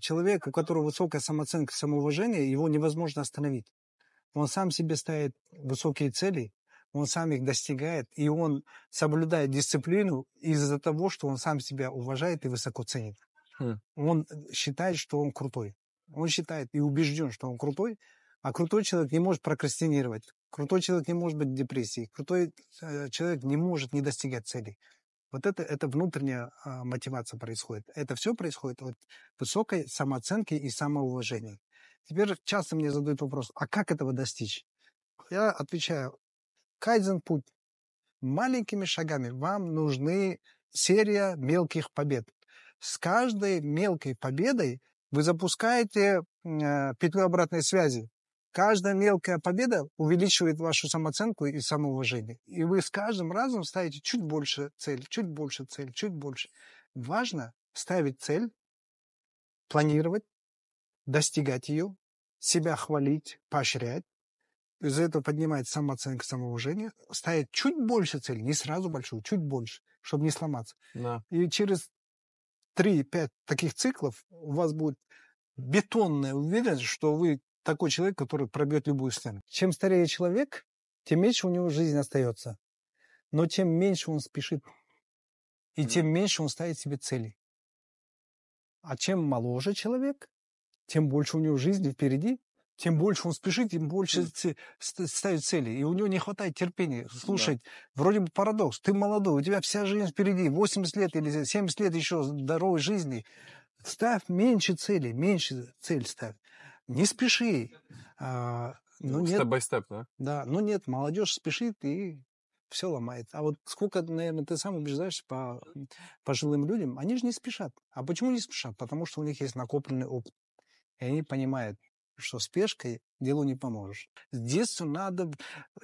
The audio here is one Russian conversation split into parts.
Человек, у которого высокая самооценка, самоуважение, его невозможно остановить. Он сам себе ставит высокие цели, он сам их достигает, и он соблюдает дисциплину из-за того, что он сам себя уважает и высоко ценит. Хм. Он э, считает, что он крутой. Он считает и убежден, что он крутой, а крутой человек не может прокрастинировать. Крутой человек не может быть в депрессии. Крутой э, человек не может не достигать целей. Вот это, это внутренняя а, мотивация происходит. Это все происходит от высокой самооценки и самоуважения. Теперь часто мне задают вопрос, а как этого достичь? Я отвечаю, кайдзен путь. Маленькими шагами вам нужны серия мелких побед. С каждой мелкой победой вы запускаете э, петлю обратной связи. Каждая мелкая победа увеличивает вашу самооценку и самоуважение. И вы с каждым разом ставите чуть больше цель, чуть больше цель, чуть больше. Важно ставить цель, планировать, достигать ее, себя хвалить, поощрять. Из-за этого поднимает самооценка, самоуважение, ставит чуть больше цель, не сразу большую, чуть больше, чтобы не сломаться. Да. И через 3-5 таких циклов у вас будет бетонная уверенность, что вы такой человек, который пробьет любую стену. Чем старее человек, тем меньше у него жизнь остается. Но тем меньше он спешит. И тем меньше он ставит себе цели. А чем моложе человек, тем больше у него жизни впереди, тем больше он спешит, тем больше ставит цели. И у него не хватает терпения слушать. Да. Вроде бы парадокс. Ты молодой, у тебя вся жизнь впереди. 80 лет или 70 лет еще здоровой жизни. Ставь меньше целей, меньше цель ставь. Не спеши. А, ну, ну нет, степ бай степ, да? Да, ну нет, молодежь спешит и все ломает. А вот сколько, наверное, ты сам убеждаешься по пожилым людям, они же не спешат. А почему не спешат? Потому что у них есть накопленный опыт. И они понимают, что спешкой делу не поможешь. С детства надо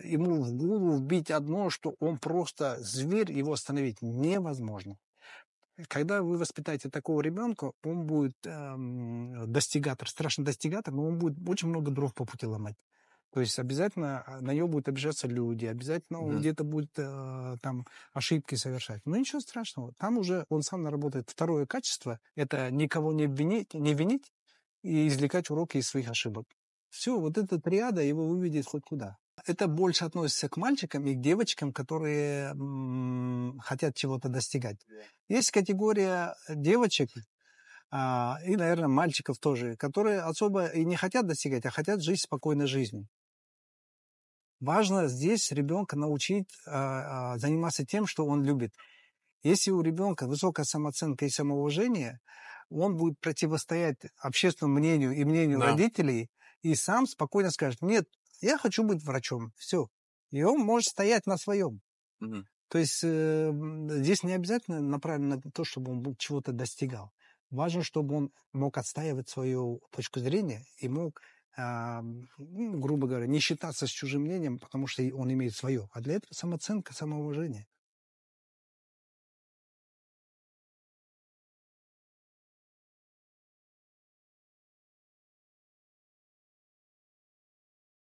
ему в голову вбить одно, что он просто зверь, его остановить невозможно. Когда вы воспитаете такого ребенка, он будет эм, достигатор, страшный достигатор, но он будет очень много дров по пути ломать. То есть обязательно а, на нее будут обижаться люди, обязательно он да. где-то будет э, там ошибки совершать. Но ничего страшного. Там уже он сам наработает второе качество. Это никого не обвинить, не винить и извлекать уроки из своих ошибок. Все, вот эта триада его выведет хоть куда это больше относится к мальчикам и к девочкам, которые м, хотят чего-то достигать. Есть категория девочек а, и, наверное, мальчиков тоже, которые особо и не хотят достигать, а хотят жить спокойной жизнью. Важно здесь ребенка научить а, а, заниматься тем, что он любит. Если у ребенка высокая самооценка и самоуважение, он будет противостоять общественному мнению и мнению да. родителей и сам спокойно скажет, нет, я хочу быть врачом, все. И он может стоять на своем. Угу. То есть э, здесь не обязательно направлено на то, чтобы он чего-то достигал. Важно, чтобы он мог отстаивать свою точку зрения и мог, э, грубо говоря, не считаться с чужим мнением, потому что он имеет свое. А для этого самооценка, самоуважение.